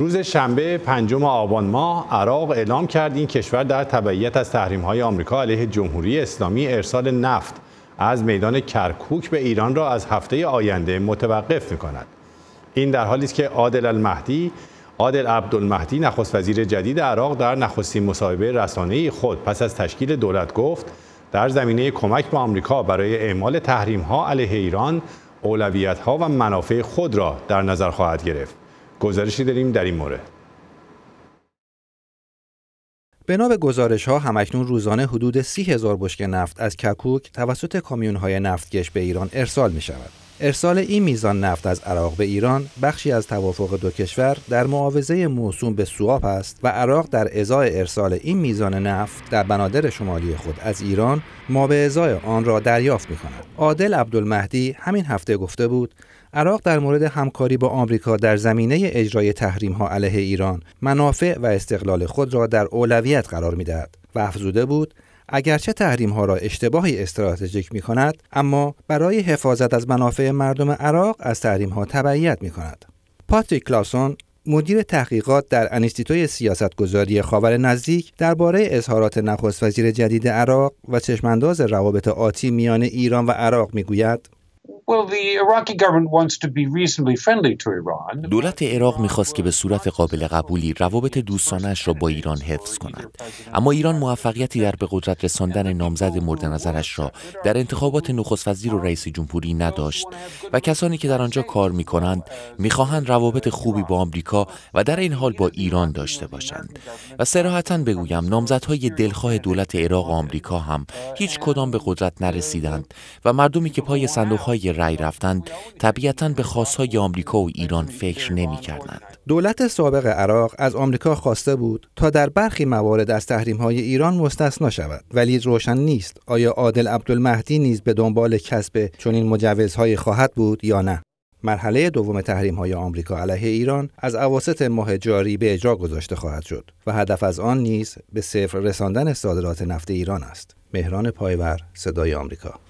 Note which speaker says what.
Speaker 1: روز شنبه پنجم آبان ماه عراق اعلام کرد این کشور در تبعیت از تحریم‌های آمریکا علیه جمهوری اسلامی ارسال نفت از میدان کرکوک به ایران را از هفته آینده متوقف کند. این در حالی است که عادل المهدی عادل عبدالمهدی نخست وزیر جدید عراق در نخستین مصاحبه رسانه‌ای خود پس از تشکیل دولت گفت در زمینه کمک به آمریکا برای اعمال ها علیه ایران اولویت‌ها و منافع خود را در نظر خواهد گرفت. گزارشی داریم در این مورد
Speaker 2: بنا به گزارش ها همکنون روزانه حدود سی هزار بشک نفت از ککوک توسط کامیون های نفتکش به ایران ارسال می شود. ارسال این میزان نفت از عراق به ایران بخشی از توافق دو کشور در معاوضه موسوم به سواب است و عراق در ازای ارسال این میزان نفت در بنادر شمالی خود از ایران ما به ازای آن را دریافت می کند. عادل عبدالمهدی همین هفته گفته بود عراق در مورد همکاری با آمریکا در زمینه اجرای تحریم ها علیه ایران منافع و استقلال خود را در اولویت قرار دهد و افزوده بود اگرچه تحریم ها را اشتباهی استراتژیک می کند اما برای حفاظت از منافع مردم عراق از تحریم ها تبعیت می کند پاتریک کلاسون مدیر تحقیقات در انستیتوی سیاستگذاری خاور نزدیک درباره اظهارات نخست وزیر جدید عراق و چشمانداز روابط آتی میان ایران و عراق میگوید
Speaker 3: دولت عراق میخواست که به صورت قابل قبولی روابط دوستانش را با ایران حفظ کند اما ایران موفقیتی در به قدرت رساندن نامزد مورد نظرش را در انتخابات نخست وزیر و رئیس جمهوری نداشت و کسانی که در آنجا کار میکنند میخواهند روابط خوبی با آمریکا و در این حال با ایران داشته باشند و صراحتا بگویم نامزدهای دلخواه دولت عراق و آمریکا هم هیچ کدام به قدرت نرسیدند و مردمی که پای صندوقهای رای رفتند طبیعتا به خواستهای آمریکا و ایران فکر نمی کردند.
Speaker 2: دولت سابق عراق از آمریکا خواسته بود تا در برخی موارد از تحریم های ایران مستثنا شود ولی روشن نیست آیا عادل عبدالمهدی نیز به دنبال کسب چنین مجوزهایی خواهد بود یا نه مرحله دوم تحریم های آمریکا علیه ایران از اواسط ماه جاری به اجرا گذاشته خواهد شد و هدف از آن نیز به صفر رساندن صادرات نفت ایران است. مهران پایور صدای آمریکا